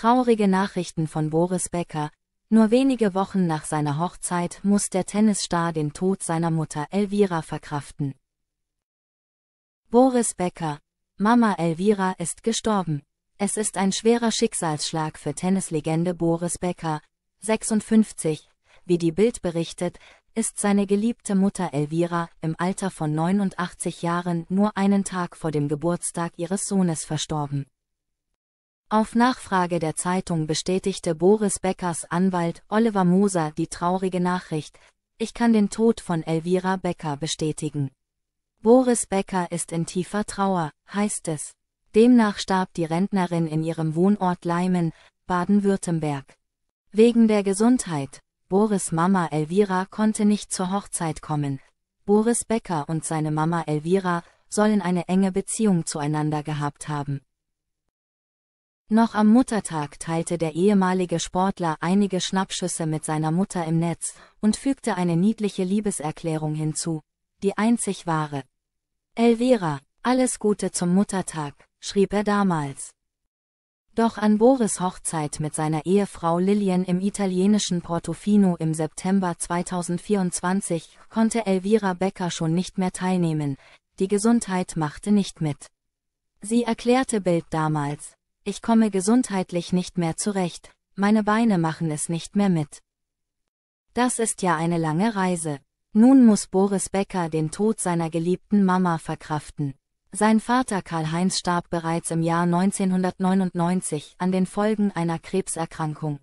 Traurige Nachrichten von Boris Becker. Nur wenige Wochen nach seiner Hochzeit muss der Tennisstar den Tod seiner Mutter Elvira verkraften. Boris Becker, Mama Elvira ist gestorben. Es ist ein schwerer Schicksalsschlag für Tennislegende Boris Becker, 56, wie die Bild berichtet, ist seine geliebte Mutter Elvira im Alter von 89 Jahren nur einen Tag vor dem Geburtstag ihres Sohnes verstorben. Auf Nachfrage der Zeitung bestätigte Boris Beckers Anwalt Oliver Moser die traurige Nachricht, ich kann den Tod von Elvira Becker bestätigen. Boris Becker ist in tiefer Trauer, heißt es. Demnach starb die Rentnerin in ihrem Wohnort Leimen, Baden-Württemberg. Wegen der Gesundheit, Boris Mama Elvira konnte nicht zur Hochzeit kommen. Boris Becker und seine Mama Elvira sollen eine enge Beziehung zueinander gehabt haben. Noch am Muttertag teilte der ehemalige Sportler einige Schnappschüsse mit seiner Mutter im Netz und fügte eine niedliche Liebeserklärung hinzu, die einzig wahre. Elvira, alles Gute zum Muttertag, schrieb er damals. Doch an Boris Hochzeit mit seiner Ehefrau Lillian im italienischen Portofino im September 2024 konnte Elvira Becker schon nicht mehr teilnehmen, die Gesundheit machte nicht mit. Sie erklärte Bild damals, ich komme gesundheitlich nicht mehr zurecht, meine Beine machen es nicht mehr mit. Das ist ja eine lange Reise. Nun muss Boris Becker den Tod seiner geliebten Mama verkraften. Sein Vater Karl-Heinz starb bereits im Jahr 1999 an den Folgen einer Krebserkrankung.